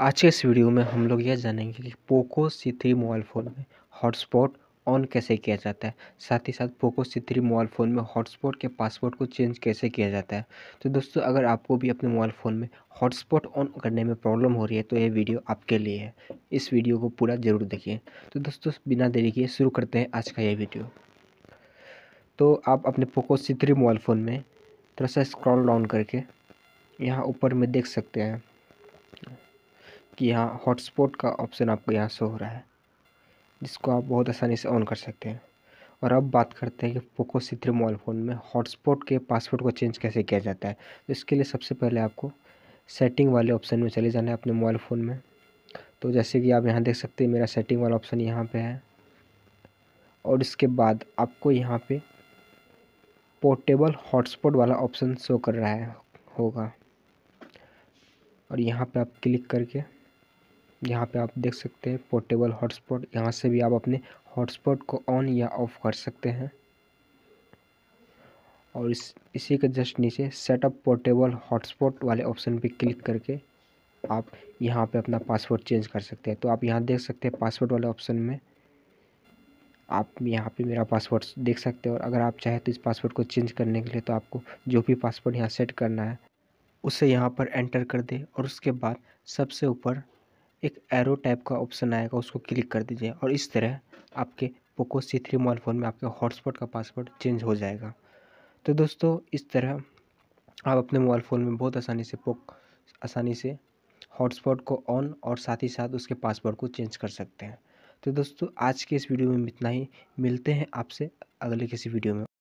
आज के इस वीडियो में हम लोग यह जानेंगे कि Poco C three mobile phone में हॉटस्पॉट ऑन कैसे किया जाता है साथ ही साथ Poco C three mobile phone में हॉटस्पॉट के पासवर्ड को चेंज कैसे किया जाता है तो दोस्तों अगर आपको भी अपने मोबाइल फ़ोन में हॉटस्पॉट ऑन करने में प्रॉब्लम हो रही है तो यह वीडियो आपके लिए है इस वीडियो को पूरा ज़रूर देखिए तो दोस्तों बिना देरी के शुरू करते हैं आज का यह वीडियो तो आप अपने Poco C three mobile phone में थोड़ा सा स्क्रॉल डाउन करके यहाँ ऊपर में देख सकते हैं कि यहाँ हॉटस्पॉट का ऑप्शन आपको यहाँ शो हो रहा है जिसको आप बहुत आसानी से ऑन कर सकते हैं और अब बात करते हैं कि Poco C three mobile phone में हॉटस्पॉट के पासवर्ड को चेंज कैसे किया जाता है तो इसके लिए सबसे पहले आपको सेटिंग वाले ऑप्शन में चले जाना है अपने मोबाइल फ़ोन में तो जैसे कि आप यहाँ देख सकते हैं मेरा सेटिंग वाला ऑप्शन यहाँ पे है और इसके बाद आपको यहाँ पे पोर्टेबल हॉटस्पॉट वाला ऑप्शन शो कर रहा है होगा और यहाँ पे आप क्लिक करके यहाँ पे आप देख सकते हैं पोर्टेबल हॉटस्पॉट यहाँ से भी आप अपने हॉटस्पॉट को ऑन या ऑफ कर सकते हैं और इस इसी के जस्ट नीचे सेटअप पोर्टेबल हॉटस्पॉट वाले ऑप्शन पे क्लिक करके आप यहाँ पे अपना पासवर्ड चेंज कर सकते हैं तो आप यहाँ देख सकते हैं पासवर्ड वाले ऑप्शन में आप यहाँ पे मेरा पासवर्ड देख सकते हैं और अगर आप चाहें तो इस पासवर्ड को चेंज करने के लिए तो आपको जो भी पासवर्ड यहाँ सेट करना है उसे यहाँ पर एंटर कर दे और उसके बाद सबसे ऊपर एक एरो टाइप का ऑप्शन आएगा उसको क्लिक कर दीजिए और इस तरह आपके Poco C three mobile phone में आपके हॉटस्पॉट का पासवर्ड चेंज हो जाएगा तो दोस्तों इस तरह आप अपने मोबाइल फ़ोन में बहुत आसानी से पोक आसानी से हॉटस्पॉट को ऑन और साथ ही साथ उसके पासवर्ड को चेंज कर सकते हैं तो दोस्तों आज के इस वीडियो में इतना ही मिलते हैं आपसे अगले किसी वीडियो में